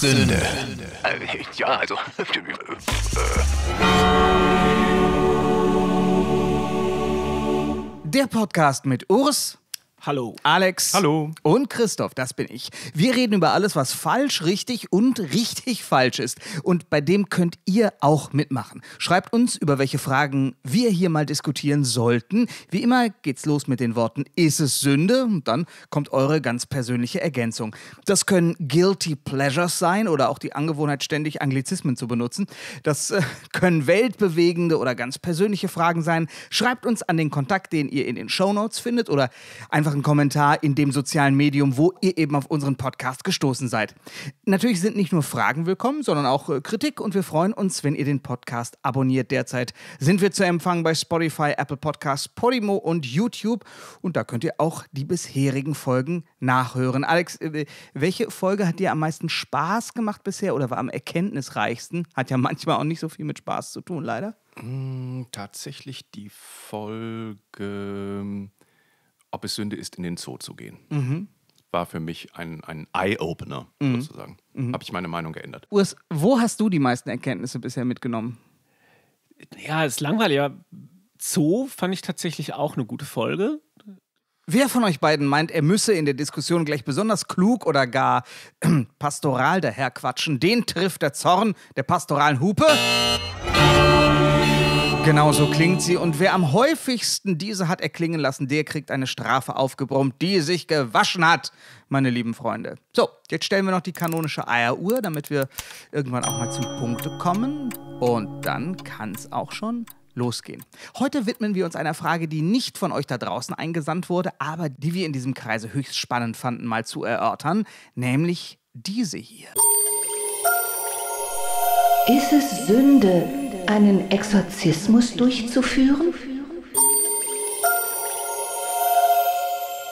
Sünde. Ja, also. Äh. Der Podcast mit Urs Hallo. Alex. Hallo. Und Christoph, das bin ich. Wir reden über alles, was falsch, richtig und richtig falsch ist. Und bei dem könnt ihr auch mitmachen. Schreibt uns, über welche Fragen wir hier mal diskutieren sollten. Wie immer geht's los mit den Worten Ist es Sünde? Und dann kommt eure ganz persönliche Ergänzung. Das können Guilty Pleasures sein oder auch die Angewohnheit, ständig Anglizismen zu benutzen. Das äh, können weltbewegende oder ganz persönliche Fragen sein. Schreibt uns an den Kontakt, den ihr in den Show Notes findet oder einfach einfach einen Kommentar in dem sozialen Medium, wo ihr eben auf unseren Podcast gestoßen seid. Natürlich sind nicht nur Fragen willkommen, sondern auch äh, Kritik und wir freuen uns, wenn ihr den Podcast abonniert. Derzeit sind wir zu empfangen bei Spotify, Apple Podcasts, Podimo und YouTube und da könnt ihr auch die bisherigen Folgen nachhören. Alex, äh, welche Folge hat dir am meisten Spaß gemacht bisher oder war am erkenntnisreichsten? Hat ja manchmal auch nicht so viel mit Spaß zu tun, leider. Hm, tatsächlich die Folge ob es Sünde ist, in den Zoo zu gehen. Mhm. War für mich ein, ein Eye-Opener mhm. sozusagen. Mhm. Habe ich meine Meinung geändert. Urs, wo hast du die meisten Erkenntnisse bisher mitgenommen? Ja, ist langweilig, aber Zoo fand ich tatsächlich auch eine gute Folge. Wer von euch beiden meint, er müsse in der Diskussion gleich besonders klug oder gar äh, pastoral daherquatschen, den trifft der Zorn der pastoralen Hupe. Ja. Genau so klingt sie. Und wer am häufigsten diese hat erklingen lassen, der kriegt eine Strafe aufgebrummt, die sich gewaschen hat, meine lieben Freunde. So, jetzt stellen wir noch die kanonische Eieruhr, damit wir irgendwann auch mal zum Punkte kommen. Und dann kann es auch schon losgehen. Heute widmen wir uns einer Frage, die nicht von euch da draußen eingesandt wurde, aber die wir in diesem Kreise höchst spannend fanden, mal zu erörtern, nämlich diese hier. Ist es Sünde, einen Exorzismus durchzuführen?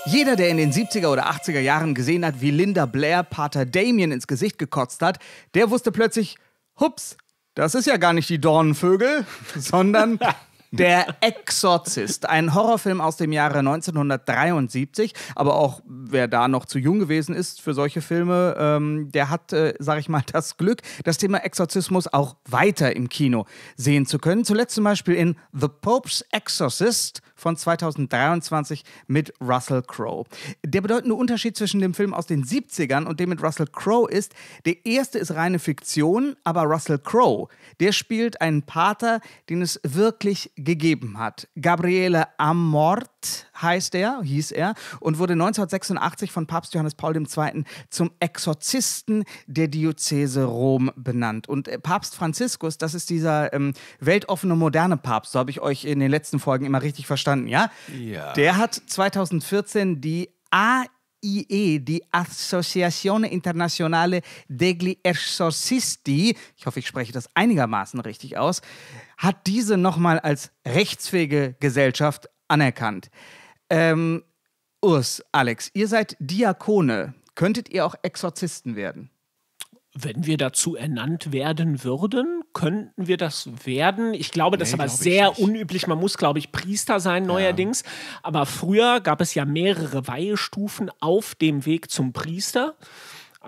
Jeder, der in den 70er oder 80er Jahren gesehen hat, wie Linda Blair Pater Damien ins Gesicht gekotzt hat, der wusste plötzlich, hups, das ist ja gar nicht die Dornenvögel, sondern Der Exorzist, ein Horrorfilm aus dem Jahre 1973, aber auch wer da noch zu jung gewesen ist für solche Filme, ähm, der hat, äh, sag ich mal, das Glück, das Thema Exorzismus auch weiter im Kino sehen zu können. Zuletzt zum Beispiel in The Pope's Exorcist von 2023 mit Russell Crowe. Der bedeutende Unterschied zwischen dem Film aus den 70ern und dem mit Russell Crowe ist, der erste ist reine Fiktion, aber Russell Crowe, der spielt einen Pater, den es wirklich gegeben hat. Gabriele Amort Abt heißt er, hieß er, und wurde 1986 von Papst Johannes Paul II. zum Exorzisten der Diözese Rom benannt. Und äh, Papst Franziskus, das ist dieser ähm, weltoffene, moderne Papst, so habe ich euch in den letzten Folgen immer richtig verstanden, ja? Ja. Der hat 2014 die AIE, die Associazione Internazionale degli Exorcisti, ich hoffe, ich spreche das einigermaßen richtig aus, hat diese nochmal als rechtsfähige Gesellschaft anerkannt. Ähm, Urs, Alex, ihr seid Diakone. Könntet ihr auch Exorzisten werden? Wenn wir dazu ernannt werden würden, könnten wir das werden. Ich glaube, das nee, ist aber sehr unüblich. Man muss, glaube ich, Priester sein ja. neuerdings. Aber früher gab es ja mehrere Weihestufen auf dem Weg zum Priester.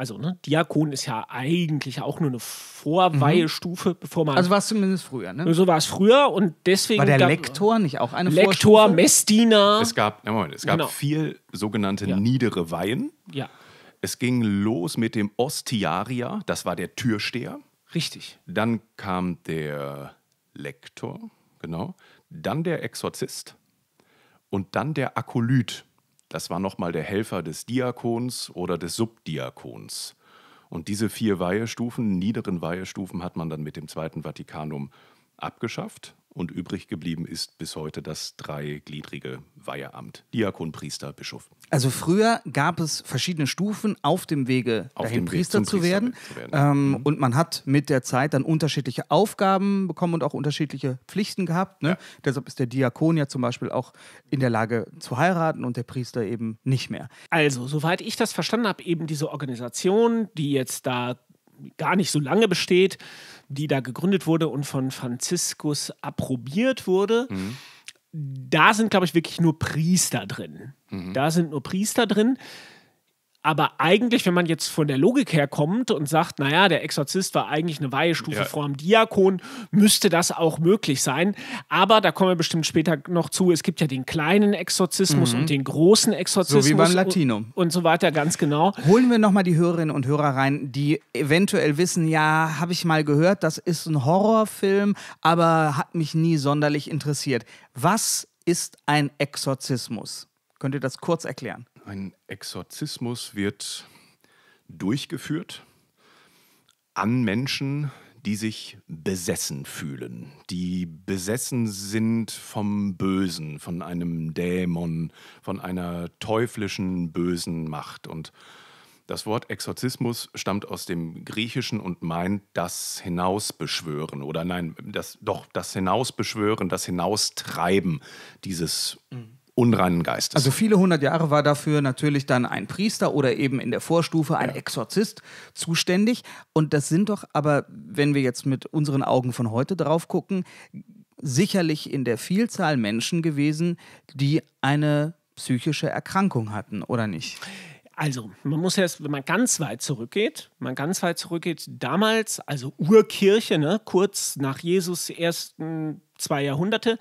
Also, ne, Diakon ist ja eigentlich auch nur eine Vorweihestufe, mhm. bevor man. Also war es zumindest früher, ne? So war es früher und deswegen. War der gab, Lektor nicht auch eine Lektor, Vorstufe? Messdiener. Es gab, na Moment, es gab genau. vier sogenannte ja. niedere Weihen. Ja. Es ging los mit dem Ostiaria, das war der Türsteher. Richtig. Dann kam der Lektor, genau. Dann der Exorzist und dann der Akolyt. Das war nochmal der Helfer des Diakons oder des Subdiakons. Und diese vier Weihestufen, niederen Weihestufen, hat man dann mit dem Zweiten Vatikanum abgeschafft und übrig geblieben ist bis heute das dreigliedrige Weiheamt. Diakon, Priester, Bischof. Also früher gab es verschiedene Stufen auf dem Wege, auf dahin dem Priester, Weg zu, werden. Priester zu werden. Ähm, mhm. Und man hat mit der Zeit dann unterschiedliche Aufgaben bekommen und auch unterschiedliche Pflichten gehabt. Ne? Ja. Deshalb ist der Diakon ja zum Beispiel auch in der Lage zu heiraten und der Priester eben nicht mehr. Also, soweit ich das verstanden habe, eben diese Organisation, die jetzt da gar nicht so lange besteht, die da gegründet wurde und von Franziskus approbiert wurde. Mhm. Da sind, glaube ich, wirklich nur Priester drin. Mhm. Da sind nur Priester drin. Aber eigentlich, wenn man jetzt von der Logik her kommt und sagt, naja, der Exorzist war eigentlich eine Weihestufe ja. vor dem Diakon, müsste das auch möglich sein. Aber da kommen wir bestimmt später noch zu. Es gibt ja den kleinen Exorzismus mhm. und den großen Exorzismus. So wie beim Latinum. Und, so weiter, ganz genau. Holen wir nochmal die Hörerinnen und Hörer rein, die eventuell wissen, ja, habe ich mal gehört, das ist ein Horrorfilm, aber hat mich nie sonderlich interessiert. Was ist ein Exorzismus? Könnt ihr das kurz erklären? Ein Exorzismus wird durchgeführt an Menschen, die sich besessen fühlen, die besessen sind vom Bösen, von einem Dämon, von einer teuflischen bösen Macht. Und das Wort Exorzismus stammt aus dem Griechischen und meint das hinausbeschwören oder nein, das doch das hinausbeschwören, das hinaustreiben dieses mhm unreinen Geistes. Also viele hundert Jahre war dafür natürlich dann ein Priester oder eben in der Vorstufe ein ja. Exorzist zuständig. Und das sind doch aber, wenn wir jetzt mit unseren Augen von heute drauf gucken, sicherlich in der Vielzahl Menschen gewesen, die eine psychische Erkrankung hatten, oder nicht? Also, man muss erst, wenn man ganz weit zurückgeht, man ganz weit zurückgeht, damals, also Urkirche, ne, kurz nach Jesus ersten zwei Jahrhunderte,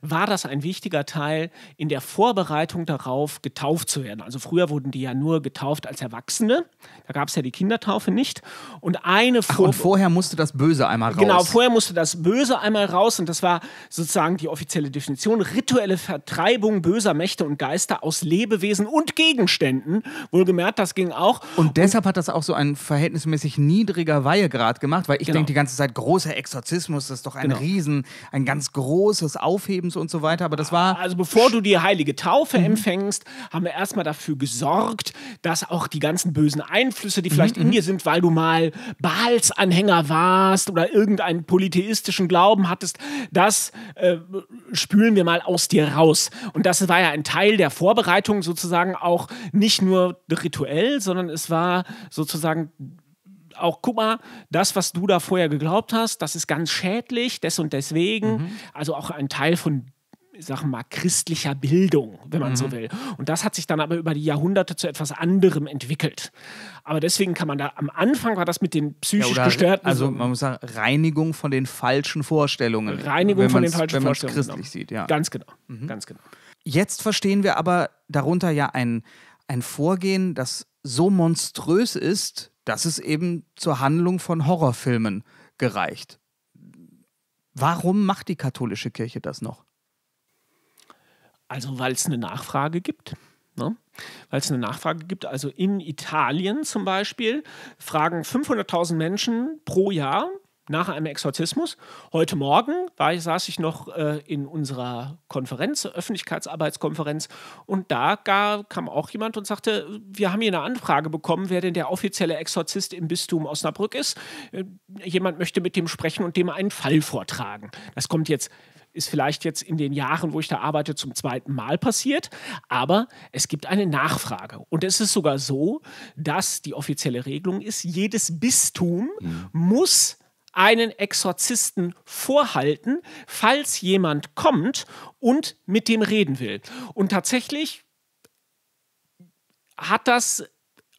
war das ein wichtiger Teil in der Vorbereitung darauf, getauft zu werden. Also früher wurden die ja nur getauft als Erwachsene. Da gab es ja die Kindertaufe nicht. Und eine Vor Ach, und vorher musste das Böse einmal raus. Genau, vorher musste das Böse einmal raus. Und das war sozusagen die offizielle Definition. Rituelle Vertreibung böser Mächte und Geister aus Lebewesen und Gegenständen. Wohlgemerkt, das ging auch. Und deshalb und, hat das auch so ein verhältnismäßig niedriger Weihegrad gemacht, weil ich genau. denke die ganze Zeit, großer Exorzismus, das ist doch ein genau. Riesen, ein ganz ganz Großes, Aufhebens und so weiter. Aber das war. Also bevor du die heilige Taufe mhm. empfängst, haben wir erstmal dafür gesorgt, dass auch die ganzen bösen Einflüsse, die vielleicht mhm. in dir sind, weil du mal Baals-Anhänger warst oder irgendeinen polytheistischen Glauben hattest, das äh, spülen wir mal aus dir raus. Und das war ja ein Teil der Vorbereitung sozusagen auch nicht nur rituell, sondern es war sozusagen auch, guck mal, das, was du da vorher geglaubt hast, das ist ganz schädlich, des und deswegen. Mhm. Also auch ein Teil von sagen mal, christlicher Bildung, wenn man mhm. so will. Und das hat sich dann aber über die Jahrhunderte zu etwas anderem entwickelt. Aber deswegen kann man da, am Anfang war das mit den psychisch ja, gestörten. Also man muss sagen, Reinigung von den falschen Vorstellungen. Reinigung von den falschen wenn Vorstellungen. Wenn man es christlich genau. sieht, ja. Ganz genau, mhm. ganz genau. Jetzt verstehen wir aber darunter ja ein, ein Vorgehen, das so monströs ist, dass es eben zur Handlung von Horrorfilmen gereicht. Warum macht die katholische Kirche das noch? Also, weil es eine Nachfrage gibt. Ne? Weil es eine Nachfrage gibt. Also in Italien zum Beispiel fragen 500.000 Menschen pro Jahr nach einem Exorzismus. Heute Morgen war, saß ich noch äh, in unserer Konferenz, Öffentlichkeitsarbeitskonferenz, und da gar, kam auch jemand und sagte, wir haben hier eine Anfrage bekommen, wer denn der offizielle Exorzist im Bistum Osnabrück ist. Äh, jemand möchte mit dem sprechen und dem einen Fall vortragen. Das kommt jetzt ist vielleicht jetzt in den Jahren, wo ich da arbeite, zum zweiten Mal passiert. Aber es gibt eine Nachfrage. Und es ist sogar so, dass die offizielle Regelung ist, jedes Bistum mhm. muss einen Exorzisten vorhalten, falls jemand kommt und mit dem reden will. Und tatsächlich hat das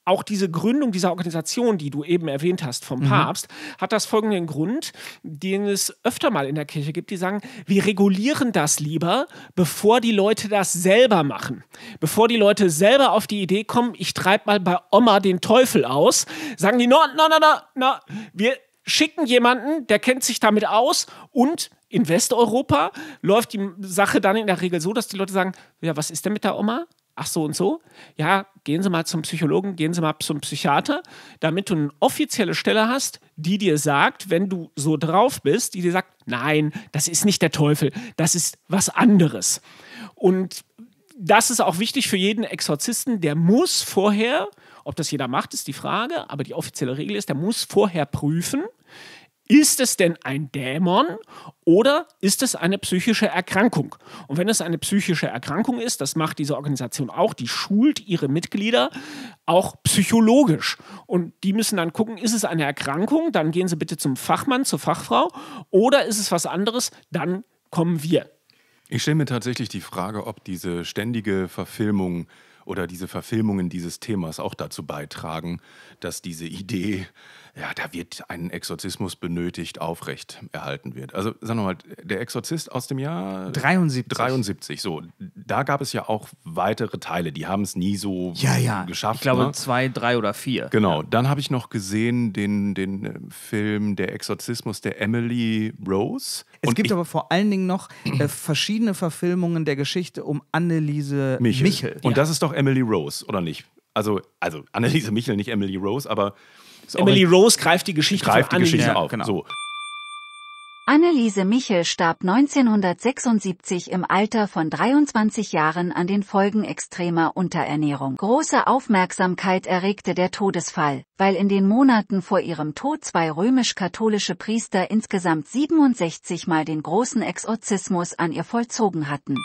auch diese Gründung dieser Organisation, die du eben erwähnt hast vom mhm. Papst, hat das folgenden Grund, den es öfter mal in der Kirche gibt, die sagen, wir regulieren das lieber, bevor die Leute das selber machen. Bevor die Leute selber auf die Idee kommen, ich treibe mal bei Oma den Teufel aus, sagen die, no, no, no, no, no, wir schicken jemanden, der kennt sich damit aus und in Westeuropa läuft die Sache dann in der Regel so, dass die Leute sagen, ja, was ist denn mit der Oma? Ach so und so. Ja, gehen Sie mal zum Psychologen, gehen Sie mal zum Psychiater, damit du eine offizielle Stelle hast, die dir sagt, wenn du so drauf bist, die dir sagt, nein, das ist nicht der Teufel, das ist was anderes. Und das ist auch wichtig für jeden Exorzisten, der muss vorher ob das jeder macht, ist die Frage, aber die offizielle Regel ist, er muss vorher prüfen, ist es denn ein Dämon oder ist es eine psychische Erkrankung? Und wenn es eine psychische Erkrankung ist, das macht diese Organisation auch, die schult ihre Mitglieder auch psychologisch. Und die müssen dann gucken, ist es eine Erkrankung, dann gehen sie bitte zum Fachmann, zur Fachfrau, oder ist es was anderes, dann kommen wir. Ich stelle mir tatsächlich die Frage, ob diese ständige Verfilmung oder diese Verfilmungen dieses Themas auch dazu beitragen, dass diese Idee ja, da wird ein Exorzismus benötigt, aufrecht erhalten wird. Also sagen wir mal, der Exorzist aus dem Jahr 73. 73, so. Da gab es ja auch weitere Teile, die haben es nie so ja, ja. geschafft. Ich glaube ne? zwei, drei oder vier. Genau, ja. dann habe ich noch gesehen den, den äh, Film Der Exorzismus der Emily Rose. Es Und gibt aber vor allen Dingen noch äh, verschiedene Verfilmungen der Geschichte um Anneliese Michel. Michel. Und ja. das ist doch Emily Rose, oder nicht? Also, also Anneliese Michel, nicht Emily Rose, aber Emily Rose greift die Geschichte greift die Geschichte ja, auf. Genau. So. Anneliese Michel starb 1976 im Alter von 23 Jahren an den Folgen extremer Unterernährung. Große Aufmerksamkeit erregte der Todesfall, weil in den Monaten vor ihrem Tod zwei römisch-katholische Priester insgesamt 67 Mal den großen Exorzismus an ihr vollzogen hatten.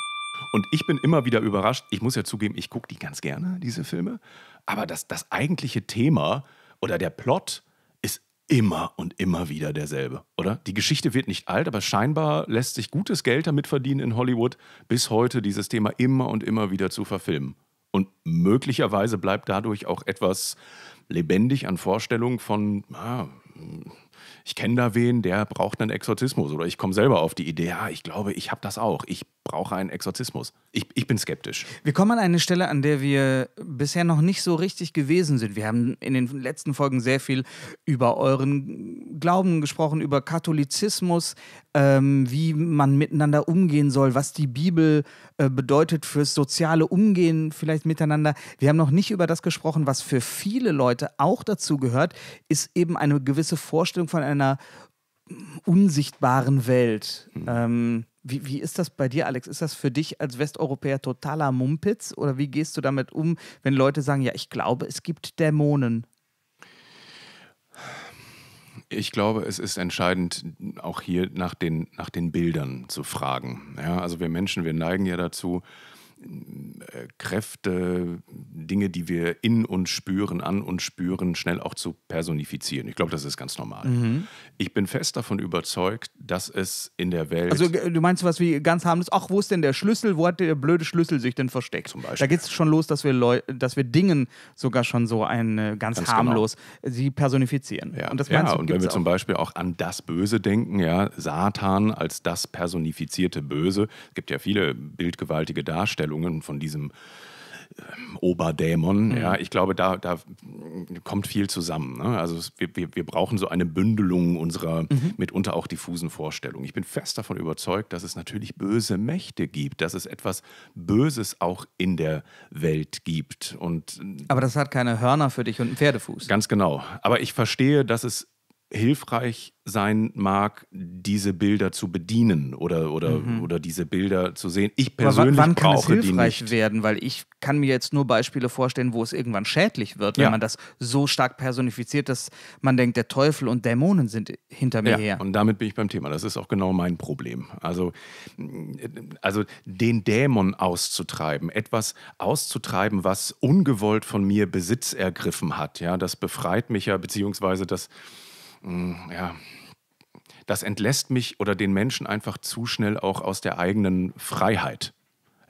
Und ich bin immer wieder überrascht, ich muss ja zugeben, ich gucke die ganz gerne, diese Filme, aber das, das eigentliche Thema oder der Plot ist immer und immer wieder derselbe, oder? Die Geschichte wird nicht alt, aber scheinbar lässt sich gutes Geld damit verdienen in Hollywood, bis heute dieses Thema immer und immer wieder zu verfilmen. Und möglicherweise bleibt dadurch auch etwas lebendig an Vorstellungen von, ah, ich kenne da wen, der braucht einen Exorzismus oder ich komme selber auf die Idee, ja, ich glaube, ich habe das auch. Ich brauche einen Exorzismus. Ich, ich bin skeptisch. Wir kommen an eine Stelle, an der wir bisher noch nicht so richtig gewesen sind. Wir haben in den letzten Folgen sehr viel über euren Glauben gesprochen, über Katholizismus, ähm, wie man miteinander umgehen soll, was die Bibel äh, bedeutet fürs soziale Umgehen vielleicht miteinander. Wir haben noch nicht über das gesprochen, was für viele Leute auch dazu gehört, ist eben eine gewisse Vorstellung von einer unsichtbaren Welt. Mhm. Ähm, wie, wie ist das bei dir, Alex? Ist das für dich als Westeuropäer totaler Mumpitz? Oder wie gehst du damit um, wenn Leute sagen, ja, ich glaube, es gibt Dämonen? Ich glaube, es ist entscheidend, auch hier nach den, nach den Bildern zu fragen. Ja, also wir Menschen, wir neigen ja dazu, äh, Kräfte, Dinge, die wir in uns spüren, an uns spüren, schnell auch zu personifizieren. Ich glaube, das ist ganz normal. Mhm. Ich bin fest davon überzeugt, dass es in der Welt. Also, äh, du meinst was wie ganz harmlos, ach, wo ist denn der Schlüssel? Wo hat der blöde Schlüssel sich denn versteckt? Zum Beispiel. Da geht es schon los, dass wir, Leu dass wir Dingen sogar schon so ein äh, ganz, ganz genau. harmlos genau. sie personifizieren. Ja, und, das ja, du, und wenn wir zum Beispiel auch an das Böse denken, ja, Satan als das personifizierte Böse, es gibt ja viele bildgewaltige Darstellungen Darstellungen von diesem ähm, Oberdämon. Mhm. Ja, ich glaube, da, da kommt viel zusammen. Ne? Also wir, wir, wir brauchen so eine Bündelung unserer mhm. mitunter auch diffusen Vorstellungen. Ich bin fest davon überzeugt, dass es natürlich böse Mächte gibt, dass es etwas Böses auch in der Welt gibt. Und äh, Aber das hat keine Hörner für dich und einen Pferdefuß. Ganz genau. Aber ich verstehe, dass es hilfreich sein mag, diese Bilder zu bedienen oder, oder, mhm. oder diese Bilder zu sehen. Ich persönlich Aber wann kann brauche es hilfreich werden, weil ich kann mir jetzt nur Beispiele vorstellen, wo es irgendwann schädlich wird, wenn ja. man das so stark personifiziert, dass man denkt, der Teufel und Dämonen sind hinter mir ja, her. Und damit bin ich beim Thema. Das ist auch genau mein Problem. Also, äh, also den Dämon auszutreiben, etwas auszutreiben, was ungewollt von mir Besitz ergriffen hat, ja, das befreit mich ja, beziehungsweise das mh, mm, ja, das entlässt mich oder den Menschen einfach zu schnell auch aus der eigenen Freiheit.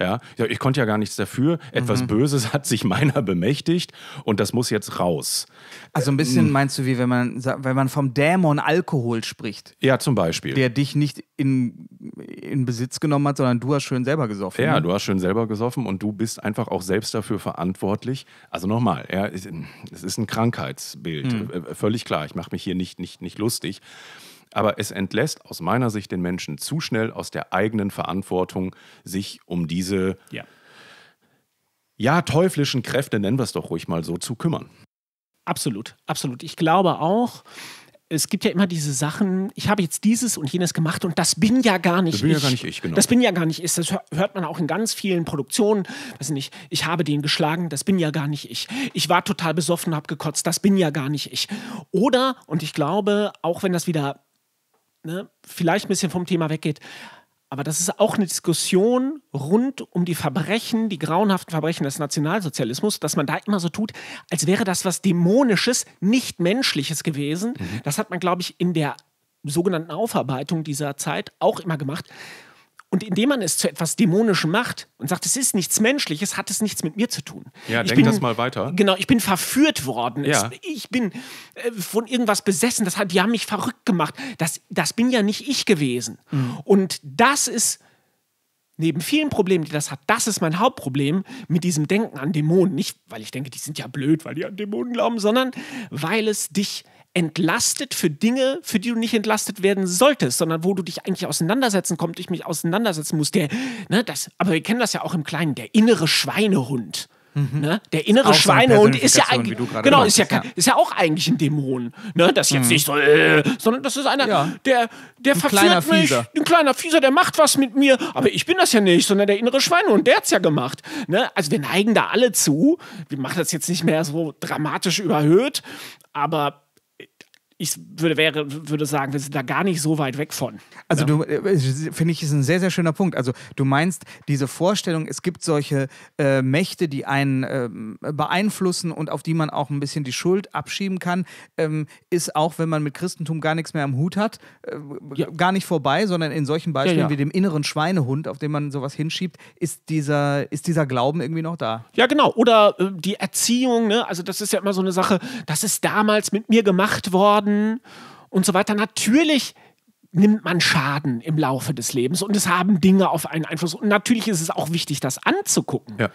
Ja, ich konnte ja gar nichts dafür. Etwas mhm. Böses hat sich meiner bemächtigt und das muss jetzt raus. Also ein ähm, bisschen meinst du, wie wenn man, wenn man vom Dämon Alkohol spricht? Ja, zum Beispiel. Der dich nicht in, in Besitz genommen hat, sondern du hast schön selber gesoffen. Ja, ne? du hast schön selber gesoffen und du bist einfach auch selbst dafür verantwortlich. Also nochmal, ja, es ist ein Krankheitsbild, mhm. Äh, äh, völlig klar. Ich mache mich hier nicht, nicht, nicht lustig aber es entlässt aus meiner Sicht den Menschen zu schnell aus der eigenen Verantwortung, sich um diese ja, ja teuflischen Kräfte, nennen wir es doch ruhig mal so, zu kümmern. Absolut, absolut. Ich glaube auch, es gibt ja immer diese Sachen, ich habe jetzt dieses und jenes gemacht und das bin ja gar nicht ich. Das bin ich. ja gar nicht ich, genau. Das bin ja gar nicht ich. Das hört man auch in ganz vielen Produktionen. Weiß nicht, ich habe den geschlagen, das bin ja gar nicht ich. Ich war total besoffen, habe gekotzt, das bin ja gar nicht ich. Oder, und ich glaube, auch wenn das wieder ne, vielleicht ein bisschen vom Thema weggeht, aber das ist auch eine Diskussion rund um die Verbrechen, die grauenhaften Verbrechen des Nationalsozialismus, dass man da immer so tut, als wäre das was Dämonisches, nicht Menschliches gewesen. Mhm. Das hat man, glaube ich, in der sogenannten Aufarbeitung dieser Zeit auch immer gemacht. Und indem man es zu etwas Dämonischem macht und sagt, es ist nichts Menschliches, hat es nichts mit mir zu tun. Ja, ich denk bin, das mal weiter. Genau, ich bin verführt worden. Ja. Es, ich bin äh, von irgendwas besessen. Das hat, die haben mich verrückt gemacht. Das, das bin ja nicht ich gewesen. Mhm. Und das ist neben vielen Problemen, die das hat, das ist mein Hauptproblem mit diesem Denken an Dämonen. Nicht, weil ich denke, die sind ja blöd, weil die an Dämonen glauben, sondern weil es dich entlastet für Dinge, für die du nicht entlastet werden solltest, sondern wo du dich eigentlich auseinandersetzen kommst, ich mich auseinandersetzen muss. Der, ne, das, aber wir kennen das ja auch im Kleinen, der innere Schweinehund. Mhm. Ne? Der innere Schweinehund ist ja eigentlich, genau, ist ja, ja, ist ja auch eigentlich ein Dämon. Ne? Das jetzt mhm. nicht so, äh, sondern das ist einer, ja. der, der ein verführt mich, Fieser. ein kleiner Fieser, der macht was mit mir, aber ich bin das ja nicht, sondern der innere Schweinehund, der hat es ja gemacht. Ne? Also wir neigen da alle zu. Wir machen das jetzt nicht mehr so dramatisch überhöht, aber it, ich würde, wäre, würde sagen, wir sind da gar nicht so weit weg von. Also ja. du äh, finde ich ist ein sehr, sehr schöner Punkt. Also du meinst diese Vorstellung, es gibt solche äh, Mächte, die einen ähm, beeinflussen und auf die man auch ein bisschen die Schuld abschieben kann, ähm, ist auch, wenn man mit Christentum gar nichts mehr am Hut hat, äh, ja. gar nicht vorbei, sondern in solchen Beispielen ja, wie dem inneren Schweinehund, auf den man sowas hinschiebt, ist dieser, ist dieser Glauben irgendwie noch da. Ja, genau. Oder äh, die Erziehung, ne? also das ist ja immer so eine Sache, das ist damals mit mir gemacht worden Schaden und so weiter. Natürlich nimmt man Schaden im Laufe des Lebens und es haben Dinge auf einen Einfluss. Und natürlich ist es auch wichtig, das anzugucken, ja.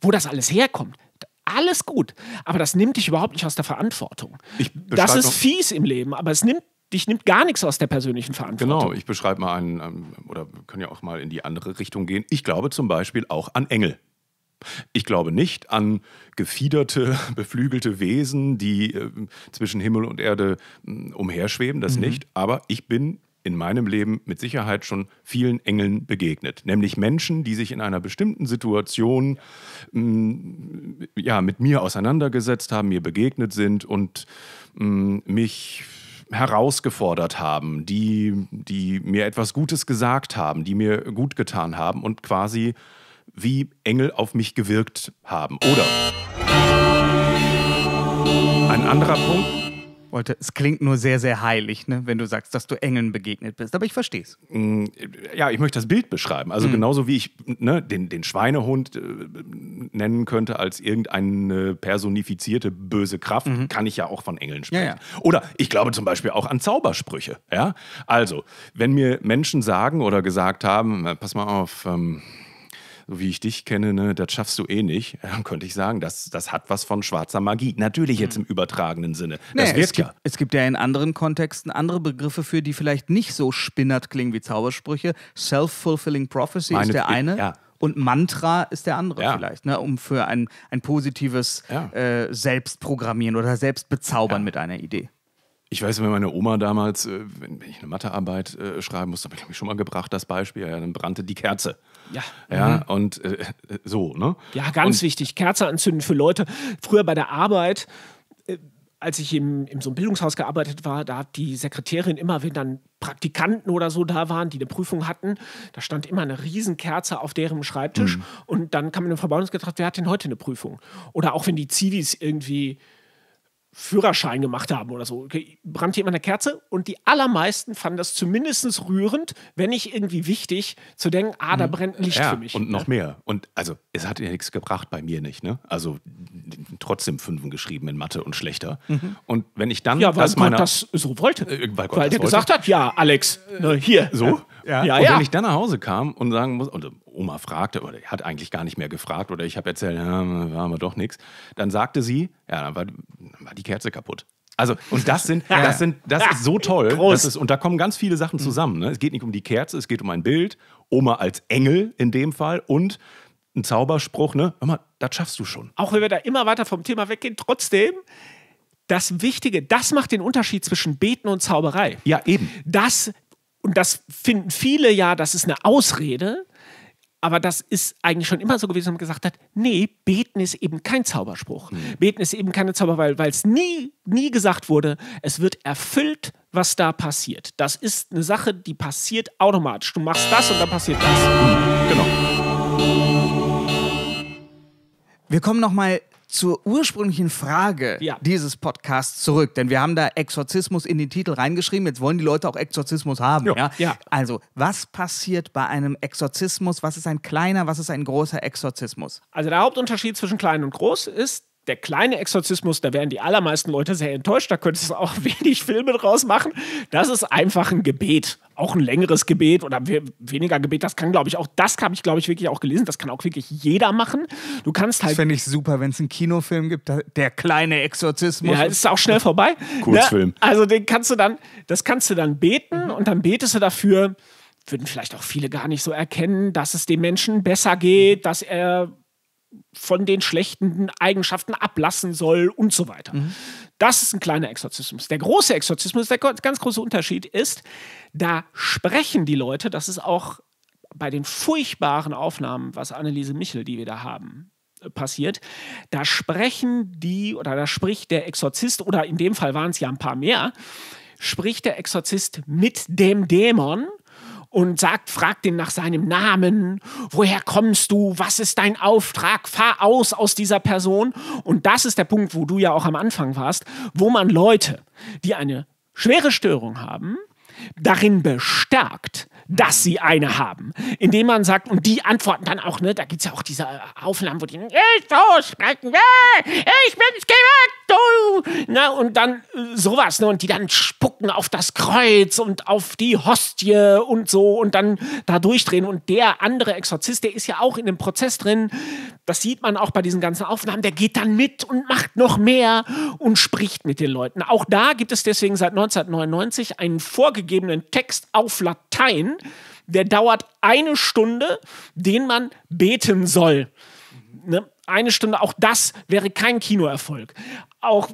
wo das alles herkommt. Alles gut, aber das nimmt dich überhaupt nicht aus der Verantwortung. das ist fies im Leben, aber es nimmt dich nimmt gar nichts aus der persönlichen Verantwortung. Genau, ich beschreibe mal einen, ähm, oder können ja auch mal in die andere Richtung gehen. Ich glaube zum Beispiel auch an Engel. Ich glaube nicht an gefiederte, beflügelte Wesen, die äh, zwischen Himmel und Erde mm, umherschweben, das mhm. nicht. Aber ich bin in meinem Leben mit Sicherheit schon vielen Engeln begegnet, nämlich Menschen, die sich in einer bestimmten Situation ja, mm, mit mir auseinandergesetzt haben, mir begegnet sind und mm, mich herausgefordert haben, die, die mir etwas Gutes gesagt haben, die mir gut getan haben und quasi wie Engel auf mich gewirkt haben. Oder ein anderer Punkt. Wollte, es klingt nur sehr, sehr heilig, ne, wenn du sagst, dass du Engeln begegnet bist. Aber ich verstehe es. Mm, ja, ich möchte das Bild beschreiben. Also mhm. genauso wie ich ne, den, den Schweinehund äh, nennen könnte als irgendeine personifizierte böse Kraft, mhm. kann ich ja auch von Engeln sprechen. Ja, ja. Oder ich glaube zum Beispiel auch an Zaubersprüche. Ja? Also, wenn mir Menschen sagen oder gesagt haben, äh, pass mal auf, ähm, so wie ich dich kenne, ne, das schaffst du eh nicht, dann könnte ich sagen, das, das hat was von schwarzer Magie. Natürlich jetzt hm. im übertragenen Sinne. Nee, das wirkt es ja. Gibt, es gibt ja in anderen Kontexten andere Begriffe für, die vielleicht nicht so spinnert klingen wie Zaubersprüche. Self-fulfilling Prophecy Meine ist der eine. Ja. Und Mantra ist der andere ja. vielleicht, ne? um für ein, ein positives ja. äh, Selbstprogrammieren oder Selbstbezaubern mit einer Idee. Ich weiß, wenn meine Oma damals, äh, wenn ich eine Mathearbeit äh, schreiben musste, habe ich, glaube ich, schon mal gebracht, das Beispiel, ja, dann brannte die Kerze. Ja. Ja, mhm. und äh, so, ne? Ja, ganz und, wichtig. Kerze anzünden für Leute. Früher bei der Arbeit. Äh, als ich im, in so einem Bildungshaus gearbeitet war, da hat die Sekretärin immer, wenn dann Praktikanten oder so da waren, die eine Prüfung hatten, da stand immer eine Riesenkerze auf deren Schreibtisch mhm. und dann kam mir ein Verbauungsgetrag, wer hat denn heute eine Prüfung? Oder auch wenn die Zivis irgendwie Führerschein gemacht haben oder so. Okay, brannte jemand eine Kerze und die allermeisten fanden das zumindest rührend, wenn nicht irgendwie wichtig, zu denken, ah, da mhm. brennt Licht ja, für mich. Und noch ne? mehr. Und also, es hat ja nichts gebracht bei mir nicht, ne? Also trotzdem Fünfen geschrieben in Mathe und schlechter. Mhm. Und wenn ich dann. Ja, weil Gott meiner, das so wollte. Äh, weil weil der gesagt hat, ja, Alex, ne, hier. So? Ja, ja. ja und wenn ich dann nach Hause kam und sagen muss, und, Oma fragte, oder hat eigentlich gar nicht mehr gefragt, oder ich habe erzählt, ja, war aber doch nichts, dann sagte sie, ja, dann war, dann war die Kerze kaputt. Also, und das sind, das sind, das ist so toll. Das ist, und da kommen ganz viele Sachen mhm. zusammen. Ne? Es geht nicht um die Kerze, es geht um ein Bild, Oma als Engel in dem Fall und ein Zauberspruch, ne? Hör mal, das schaffst du schon. Auch wenn wir da immer weiter vom Thema weggehen, trotzdem, das Wichtige, das macht den Unterschied zwischen Beten und Zauberei. Ja, eben. Das, und das finden viele ja, das ist eine Ausrede, aber das ist eigentlich schon immer so gewesen, dass man gesagt hat, nee, beten ist eben kein Zauberspruch. Mhm. Beten ist eben keine Zauber, weil es nie, nie gesagt wurde, es wird erfüllt, was da passiert. Das ist eine Sache, die passiert automatisch. Du machst das und dann passiert das. Hm, genau. Wir kommen nochmal zur ursprünglichen Frage ja. dieses Podcasts zurück, denn wir haben da Exorzismus in den Titel reingeschrieben. Jetzt wollen die Leute auch Exorzismus haben. ja? ja? Also, was passiert bei einem Exorzismus? Was ist ein kleiner, was ist ein großer Exorzismus? Also, der Hauptunterschied zwischen klein und groß ist, der kleine Exorzismus, da wären die allermeisten Leute sehr enttäuscht. Da könntest du auch wenig Filme draus machen. Das ist einfach ein Gebet. Auch ein längeres Gebet oder weniger Gebet. Das kann, glaube ich, auch, das habe ich, glaube ich, wirklich auch gelesen. Das kann auch wirklich jeder machen. Du kannst halt. Das fände ich super, wenn es einen Kinofilm gibt, der kleine Exorzismus. Ja, ist auch schnell vorbei. Ne? Kurzfilm. Na, also den kannst du dann, das kannst du dann beten und dann betest du dafür. Würden vielleicht auch viele gar nicht so erkennen, dass es dem Menschen besser geht, dass er von den schlechten Eigenschaften ablassen soll und so weiter. Mhm. Das ist ein kleiner Exorzismus. Der große Exorzismus, der ganz große Unterschied ist, da sprechen die Leute, das ist auch bei den furchtbaren Aufnahmen, was Anneliese Michel, die wir da haben, äh, passiert, da sprechen die oder da spricht der Exorzist oder in dem Fall waren es ja ein paar mehr, spricht der Exorzist mit dem Dämon und sagt, fragt ihn nach seinem Namen, woher kommst du, was ist dein Auftrag, fahr aus aus dieser Person. Und das ist der Punkt, wo du ja auch am Anfang warst, wo man Leute, die eine schwere Störung haben, darin bestärkt, dass sie eine haben. Indem man sagt, und die antworten dann auch, ne, da gibt es ja auch diese Aufnahmen, wo die, ich so sprechen, ich bin's gewöhnt na, und dann äh, sowas, ne, und die dann spucken auf das Kreuz und auf die Hostie und so und dann da durchdrehen. Und der andere Exorzist, der ist ja auch in dem Prozess drin, das sieht man auch bei diesen ganzen Aufnahmen, der geht dann mit und macht noch mehr und spricht mit den Leuten. Auch da gibt es deswegen seit 1999 einen vorgegebenen Text auf Latein, der dauert eine Stunde, den man beten soll. Ne? eine Stunde, auch das wäre kein Kinoerfolg. Auch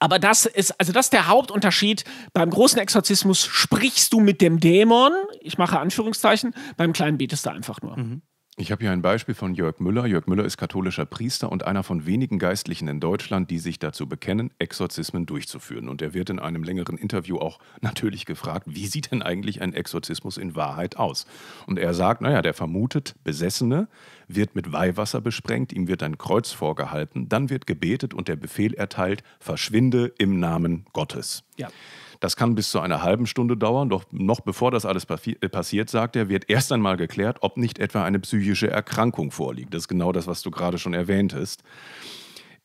aber das ist, also das ist der Hauptunterschied. Beim großen Exorzismus sprichst du mit dem Dämon, ich mache Anführungszeichen, beim kleinen betest du einfach nur. Mhm. Ich habe hier ein Beispiel von Jörg Müller. Jörg Müller ist katholischer Priester und einer von wenigen Geistlichen in Deutschland, die sich dazu bekennen, Exorzismen durchzuführen. Und er wird in einem längeren Interview auch natürlich gefragt, wie sieht denn eigentlich ein Exorzismus in Wahrheit aus? Und er sagt, naja, der vermutet Besessene wird mit Weihwasser besprengt, ihm wird ein Kreuz vorgehalten, dann wird gebetet und der Befehl erteilt, verschwinde im Namen Gottes. Ja. Das kann bis zu einer halben Stunde dauern, doch noch bevor das alles äh, passiert, sagt er, wird erst einmal geklärt, ob nicht etwa eine psychische Erkrankung vorliegt. Das ist genau das, was du gerade schon erwähnt hast.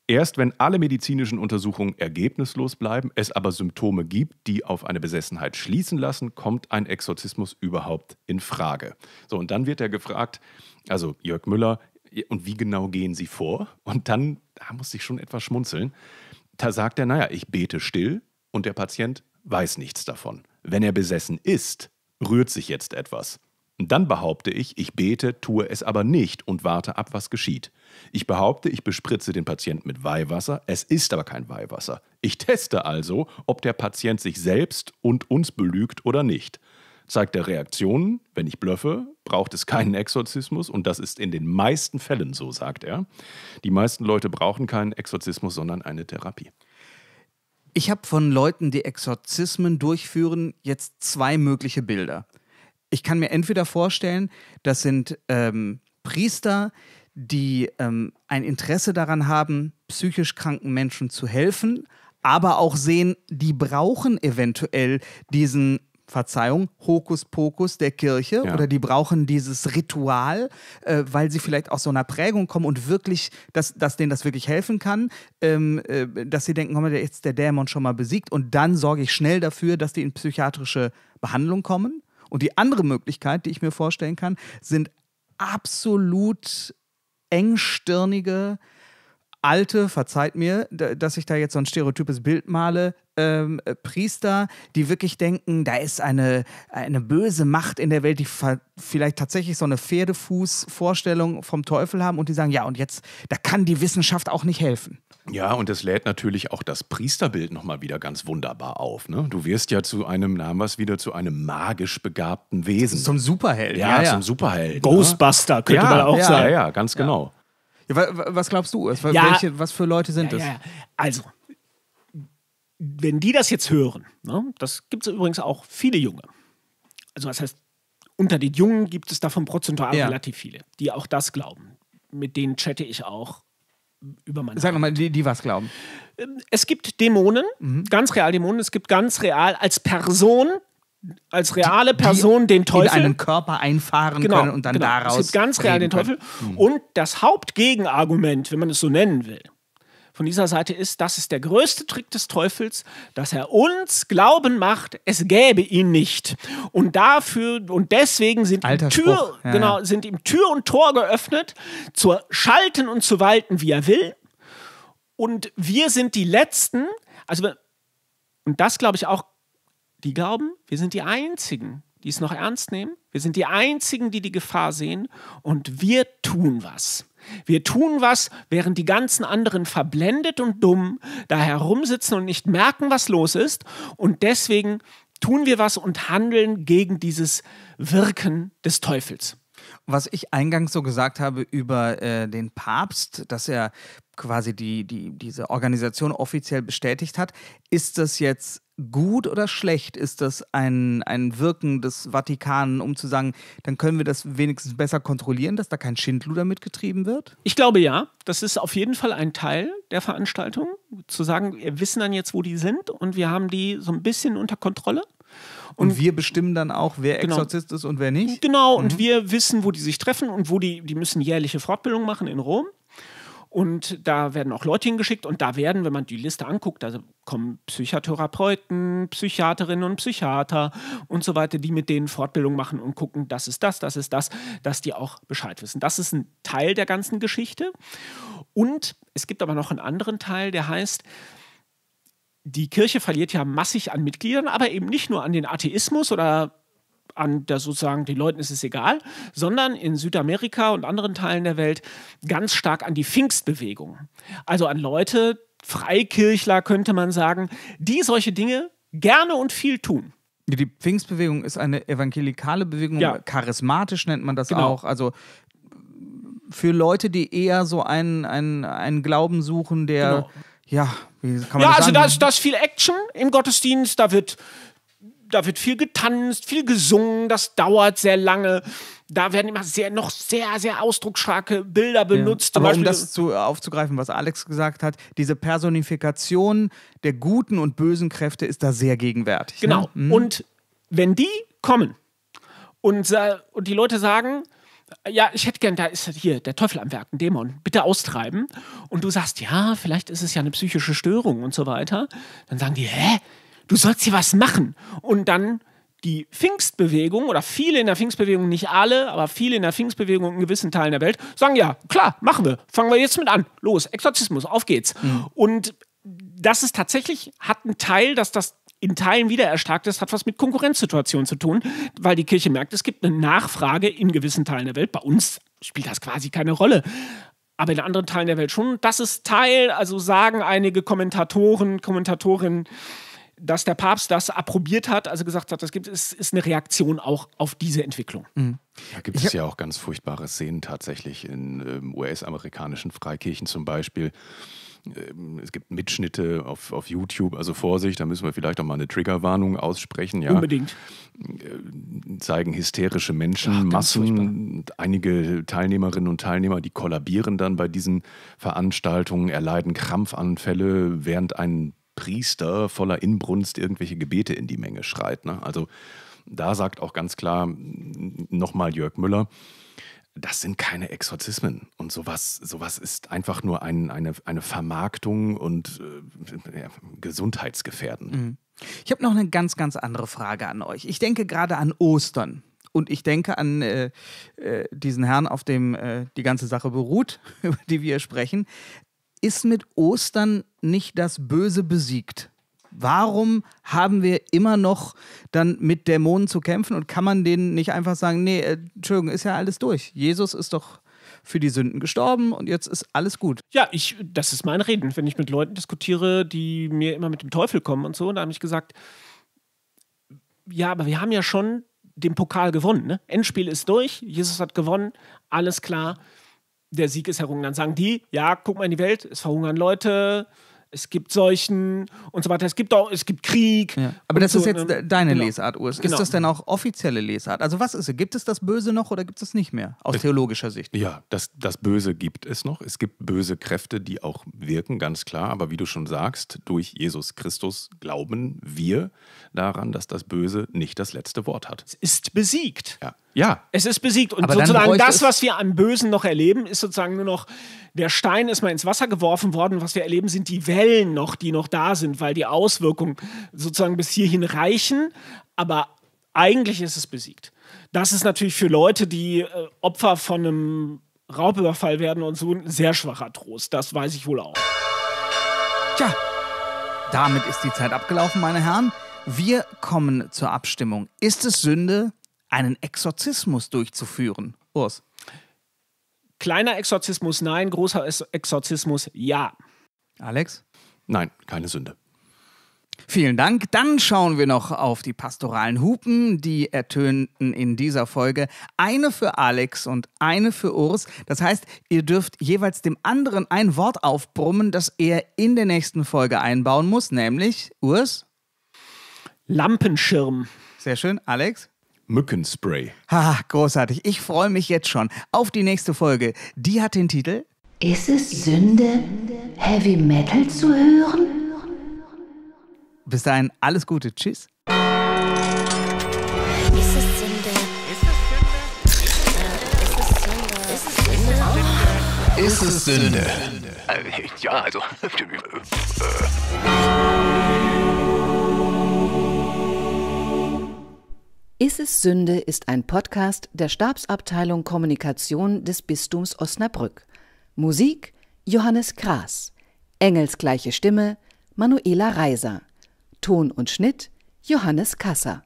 Erst wenn alle medizinischen Untersuchungen ergebnislos bleiben, es aber Symptome gibt, die auf eine Besessenheit schließen lassen, kommt ein Exorzismus überhaupt in Frage. So, und dann wird er gefragt, also Jörg Müller, und wie genau gehen Sie vor? Und dann, da muss ich schon etwas schmunzeln, da sagt er, naja, ich bete still und der Patient weiß nichts davon. Wenn er besessen ist, rührt sich jetzt etwas. Dann behaupte ich, ich bete, tue es aber nicht und warte ab, was geschieht. Ich behaupte, ich bespritze den Patienten mit Weihwasser, es ist aber kein Weihwasser. Ich teste also, ob der Patient sich selbst und uns belügt oder nicht. Zeigt er Reaktionen, wenn ich blöffe, braucht es keinen Exorzismus und das ist in den meisten Fällen so, sagt er. Die meisten Leute brauchen keinen Exorzismus, sondern eine Therapie. Ich habe von Leuten, die Exorzismen durchführen, jetzt zwei mögliche Bilder. Ich kann mir entweder vorstellen, das sind ähm, Priester, die ähm, ein Interesse daran haben, psychisch kranken Menschen zu helfen, aber auch sehen, die brauchen eventuell diesen Verzeihung, Hokuspokus der Kirche ja. oder die brauchen dieses Ritual, äh, weil sie vielleicht aus so einer Prägung kommen und wirklich, dass, dass denen das wirklich helfen kann, ähm, äh, dass sie denken, komm, jetzt ist der Dämon schon mal besiegt und dann sorge ich schnell dafür, dass die in psychiatrische Behandlung kommen. Und die andere Möglichkeit, die ich mir vorstellen kann, sind absolut engstirnige, alte, verzeiht mir, dass ich da jetzt so ein stereotypes Bild male, ähm, äh, Priester, die wirklich denken, da ist eine, eine böse Macht in der Welt, die vielleicht tatsächlich so eine Pferdefuß-Vorstellung vom Teufel haben und die sagen, ja, und jetzt, da kann die Wissenschaft auch nicht helfen. Ja, und das lädt natürlich auch das Priesterbild nochmal wieder ganz wunderbar auf. Ne? Du wirst ja zu einem, da haben wieder, zu einem magisch begabten Wesen. Zum Superheld. Ja, ja, ja. zum Superheld. Ne? Ghostbuster ne? könnte ja, man auch ja, sagen. Ja, ja, ganz genau. was glaubst du? Was, welche, was für Leute sind es? Also, wenn die das jetzt hören, ne, das gibt es übrigens auch viele Junge. Also was heißt, unter den Jungen gibt es davon prozentual ja. relativ viele, die auch das glauben. Mit denen chatte ich auch über meine. Sag nochmal, die, die was glauben. Ähm, es gibt Dämonen, mhm. ganz real Dämonen, es gibt ganz real als Person als reale Person die den Teufel. In einen Körper einfahren genau, können und dann genau. daraus. Es gibt ganz real den Teufel. Mhm. Und das Hauptgegenargument, wenn man es so nennen will, von dieser Seite ist, das ist der größte Trick des Teufels, dass er uns glauben macht, es gäbe ihn nicht. Und dafür und deswegen sind, ihm Tür, ja, genau, ja. sind ihm Tür und Tor geöffnet, zu schalten und zu walten, wie er will. Und wir sind die Letzten, also, und das glaube ich auch, die glauben, wir sind die Einzigen, die es noch ernst nehmen. Wir sind die Einzigen, die die Gefahr sehen und wir tun was. Wir tun was, während die ganzen anderen verblendet und dumm da herumsitzen und nicht merken, was los ist. Und deswegen tun wir was und handeln gegen dieses Wirken des Teufels was ich eingangs so gesagt habe über äh, den Papst, dass er quasi die, die, diese Organisation offiziell bestätigt hat, ist das jetzt gut oder schlecht? Ist das ein, ein Wirken des Vatikanen, um zu sagen, dann können wir das wenigstens besser kontrollieren, dass da kein Schindluder mitgetrieben wird? Ich glaube ja. Das ist auf jeden Fall ein Teil der Veranstaltung, zu sagen, wir wissen dann jetzt, wo die sind und wir haben die so ein bisschen unter Kontrolle. Und, wir bestimmen dann auch, wer genau. Exorzist ist und wer nicht. Genau, mhm. und wir wissen, wo die sich treffen und wo die, die müssen jährliche Fortbildung machen in Rom. Und da werden auch Leute hingeschickt und da werden, wenn man die Liste anguckt, da also kommen Psychotherapeuten, Psychiaterinnen und Psychiater und so weiter, die mit denen Fortbildung machen und gucken, das ist das, das ist das, dass die auch Bescheid wissen. Das ist ein Teil der ganzen Geschichte. Und es gibt aber noch einen anderen Teil, der heißt, die Kirche verliert ja massig an Mitgliedern, aber eben nicht nur an den Atheismus oder an der sozusagen den Leuten ist es egal, sondern in Südamerika und anderen Teilen der Welt ganz stark an die Pfingstbewegung. Also an Leute, Freikirchler könnte man sagen, die solche Dinge gerne und viel tun. Die Pfingstbewegung ist eine evangelikale Bewegung, ja. charismatisch nennt man das genau. auch. Also für Leute, die eher so einen, einen, einen Glauben suchen, der. Genau ja, wie kann man ja, das also da ist, da ist viel Action im Gottesdienst, da wird, da wird viel getanzt, viel gesungen, das dauert sehr lange. Da werden immer sehr, noch sehr, sehr ausdrucksstarke Bilder benutzt. Ja. Aber um das zu, äh, aufzugreifen, was Alex gesagt hat, diese Personifikation der guten und bösen Kräfte ist da sehr gegenwärtig. Ne? Genau. Ne? Mhm. Und wenn die kommen und, und die Leute sagen, ja, ich hätte gern, da ist hier der Teufel am Werk, ein Dämon, bitte austreiben. Und du sagst, ja, vielleicht ist es ja eine psychische Störung und so weiter. Dann sagen die, hä? Du sollst hier was machen. Und dann die Pfingstbewegung oder viele in der Pfingstbewegung, nicht alle, aber viele in der Pfingstbewegung in gewissen Teilen der Welt, sagen ja, klar, machen wir, fangen wir jetzt mit an. Los, Exorzismus, auf geht's. Mhm. Und das ist tatsächlich, hat einen Teil, dass das in Teilen wieder erstarkt ist, hat was mit Konkurrenzsituationen zu tun, weil die Kirche merkt, es gibt eine Nachfrage in gewissen Teilen der Welt. Bei uns spielt das quasi keine Rolle. Aber in anderen Teilen der Welt schon. Das ist Teil, also sagen einige Kommentatoren, Kommentatorinnen, dass der Papst das approbiert hat, also gesagt hat, das gibt es, ist, eine Reaktion auch auf diese Entwicklung. Mhm. Da gibt es ja auch ganz furchtbare Szenen tatsächlich in ähm, US-amerikanischen Freikirchen zum Beispiel. Ähm, es gibt Mitschnitte auf, auf YouTube, also Vorsicht, da müssen wir vielleicht auch mal eine Triggerwarnung aussprechen. Ja. Unbedingt. Äh, zeigen hysterische Menschen, Ach, Massen, einige Teilnehmerinnen und Teilnehmer, die kollabieren dann bei diesen Veranstaltungen, erleiden Krampfanfälle, während ein Priester voller Inbrunst irgendwelche Gebete in die Menge schreit. Ne? Also da sagt auch ganz klar nochmal Jörg Müller, das sind keine Exorzismen. Und sowas, sowas ist einfach nur ein, eine, eine Vermarktung und äh, gesundheitsgefährdend. Mhm. Ich habe noch eine ganz, ganz andere Frage an euch. Ich denke gerade an Ostern. Und ich denke an äh, äh, diesen Herrn, auf dem äh, die ganze Sache beruht, über die wir sprechen. Ist mit Ostern nicht das Böse besiegt? Warum haben wir immer noch dann mit Dämonen zu kämpfen und kann man denen nicht einfach sagen, nee, äh, Entschuldigung, ist ja alles durch. Jesus ist doch für die Sünden gestorben und jetzt ist alles gut. Ja, ich, das ist mein Reden. Wenn ich mit Leuten diskutiere, die mir immer mit dem Teufel kommen und so, und da habe ich gesagt, ja, aber wir haben ja schon den Pokal gewonnen. Ne? Endspiel ist durch, Jesus hat gewonnen, alles klar, der Sieg ist errungen. Dann sagen die, ja, guck mal in die Welt, es verhungern Leute, es gibt Seuchen und so weiter. Es gibt auch, es gibt Krieg. Ja. Aber das so, ist jetzt ne? deine genau. Lesart, Urs. Ist genau. das denn auch offizielle Lesart? Also was ist es? Gibt es das Böse noch oder gibt es es nicht mehr? Aus theologischer Sicht. Ja, das, das Böse gibt es noch. Es gibt böse Kräfte, die auch wirken, ganz klar. Aber wie du schon sagst, durch Jesus Christus glauben wir daran, dass das Böse nicht das letzte Wort hat. Es ist besiegt. Ja. Ja. Es ist besiegt. Und Aber sozusagen das, was wir am Bösen noch erleben, ist sozusagen nur noch, der Stein ist mal ins Wasser geworfen worden. Was wir erleben, sind die Wellen noch, die noch da sind, weil die Auswirkungen sozusagen bis hierhin reichen. Aber eigentlich ist es besiegt. Das ist natürlich für Leute, die äh, Opfer von einem Raubüberfall werden und so ein sehr schwacher Trost. Das weiß ich wohl auch. Tja, damit ist die Zeit abgelaufen, meine Herren. Wir kommen zur Abstimmung. Ist es Sünde, einen Exorzismus durchzuführen. Urs. Kleiner Exorzismus nein, großer Exorzismus ja. Alex? Nein, keine Sünde. Vielen Dank. Dann schauen wir noch auf die pastoralen Hupen, die ertönten in dieser Folge. Eine für Alex und eine für Urs. Das heißt, ihr dürft jeweils dem anderen ein Wort aufbrummen, das er in der nächsten Folge einbauen muss, nämlich Urs. Lampenschirm. Sehr schön, Alex. Mückenspray. Ha, großartig. Ich freue mich jetzt schon auf die nächste Folge. Die hat den Titel Ist es Sünde, Heavy Metal zu hören? Bis dahin alles Gute. Tschüss. Ist es Sünde? Äh, ja, also. Äh, äh. Isses Sünde ist ein Podcast der Stabsabteilung Kommunikation des Bistums Osnabrück. Musik Johannes Kraas. Engelsgleiche Stimme Manuela Reiser. Ton und Schnitt Johannes Kasser.